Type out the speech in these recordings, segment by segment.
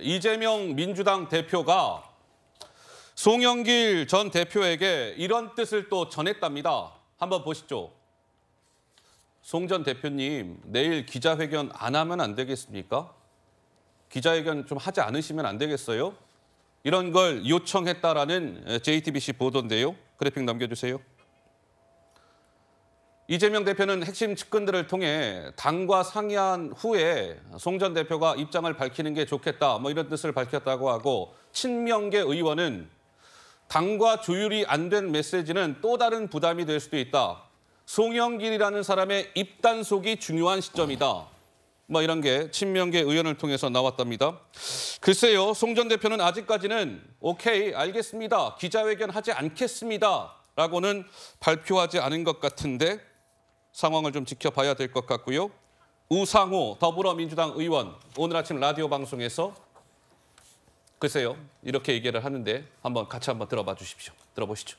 이재명 민주당 대표가 송영길 전 대표에게 이런 뜻을 또 전했답니다. 한번 보시죠. 송 전 대표님, 내일 기자회견 안 하면 안 되겠습니까? 기자회견 좀 하지 않으시면 안 되겠어요? 이런 걸 요청했다라는 JTBC 보도인데요. 그래픽 넘겨주세요. 이재명 대표는 핵심 측근들을 통해 당과 상의한 후에 송 전 대표가 입장을 밝히는 게 좋겠다 뭐 이런 뜻을 밝혔다고 하고 친명계 의원은 당과 조율이 안 된 메시지는 또 다른 부담이 될 수도 있다. 송영길이라는 사람의 입단속이 중요한 시점이다. 뭐 이런 게 친명계 의원을 통해서 나왔답니다. 글쎄요, 송 전 대표는 아직까지는 오케이, 알겠습니다. 기자회견 하지 않겠습니다. 라고는 발표하지 않은 것 같은데 상황을 좀 지켜봐야 될 것 같고요. 우상호 더불어민주당 의원 오늘 아침 라디오 방송에서 글쎄요 이렇게 얘기를 하는데 한번 같이 한번 들어봐 주십시오. 들어보시죠.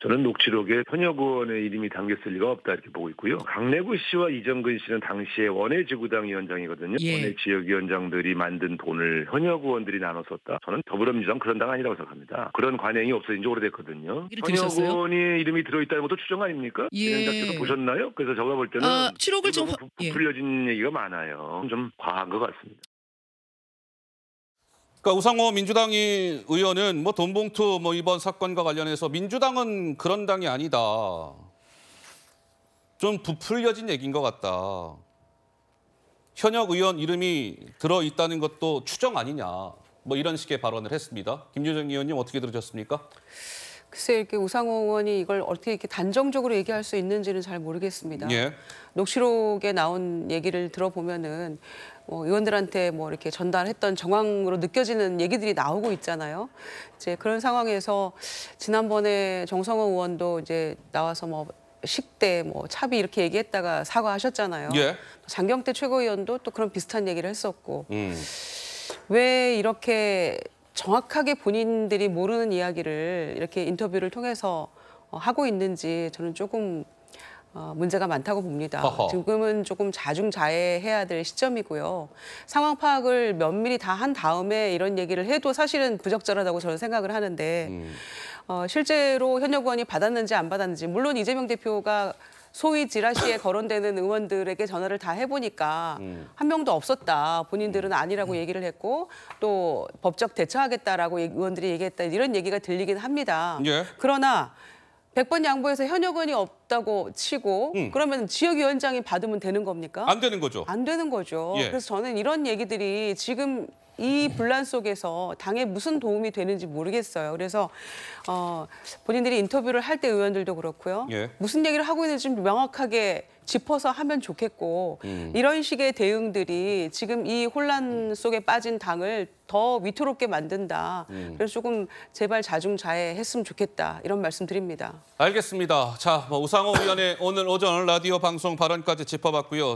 저는 녹취록에 현역 의원의 이름이 담겼을 리가 없다 이렇게 보고 있고요. 강내구 씨와 이정근 씨는 당시에 원외지구당 위원장이거든요. 예. 원외 지역위원장들이 만든 돈을 현역 의원들이 나눠 썼다. 저는 더불어민주당 그런 당 아니라고 생각합니다. 그런 관행이 없어진 지 오래됐거든요. 현역 의원이 이름이 들어있다는 것도 추정 아닙니까? 위원장께서 예. 보셨나요? 그래서 제가 볼 때는 아, 록을좀 예. 부, 풀려진 얘기가 많아요. 좀 과한 것 같습니다. 그러니까 우상호 민주당 의원은 뭐 돈봉투 뭐 이번 사건과 관련해서 민주당은 그런 당이 아니다. 좀 부풀려진 얘기인 것 같다. 현역 의원 이름이 들어있다는 것도 추정 아니냐. 뭐 이런 식의 발언을 했습니다. 김유정 의원님 어떻게 들으셨습니까? 글쎄 이렇게 우상호 의원이 이걸 어떻게 이렇게 단정적으로 얘기할 수 있는지는 잘 모르겠습니다. 예. 녹취록에 나온 얘기를 들어보면은 뭐 의원들한테 뭐 이렇게 전달했던 정황으로 느껴지는 얘기들이 나오고 있잖아요. 이제 그런 상황에서 지난번에 정성호 의원도 이제 나와서 뭐 식대 뭐 차비 이렇게 얘기했다가 사과하셨잖아요. 예. 장경태 최고위원도 또 그런 비슷한 얘기를 했었고 음. 왜 이렇게 정확하게 본인들이 모르는 이야기를 이렇게 인터뷰를 통해서 어, 하고 있는지 저는 조금 어, 문제가 많다고 봅니다. 지금은 조금 자중자애해야 될 시점이고요. 상황 파악을 면밀히 다 한 다음에 이런 얘기를 해도 사실은 부적절하다고 저는 생각을 하는데 음. 어, 실제로 현역 의원이 받았는지 안 받았는지 물론 이재명 대표가 소위 지라시에 거론되는 의원들에게 전화를 다 해보니까 음. 한 명도 없었다. 본인들은 음. 아니라고 음. 얘기를 했고 또 법적 대처하겠다라고 의원들이 얘기했다. 이런 얘기가 들리긴 합니다. 예. 그러나 100번 양보해서 현역원이 없다고 치고 음. 그러면 지역위원장이 받으면 되는 겁니까? 안 되는 거죠. 안 되는 거죠. 예. 그래서 저는 이런 얘기들이 지금 이 분란 속에서 당에 무슨 도움이 되는지 모르겠어요. 그래서 어, 본인들이 인터뷰를 할 때 의원들도 그렇고요. 예. 무슨 얘기를 하고 있는지 좀 명확하게 짚어서 하면 좋겠고 음. 이런 식의 대응들이 지금 이 혼란 속에 빠진 당을 더 위태롭게 만든다. 음. 그래서 조금 제발 자중자애했으면 좋겠다. 이런 말씀드립니다. 알겠습니다. 자, 뭐 우상호 의원의 오늘 오전 라디오 방송 발언까지 짚어봤고요.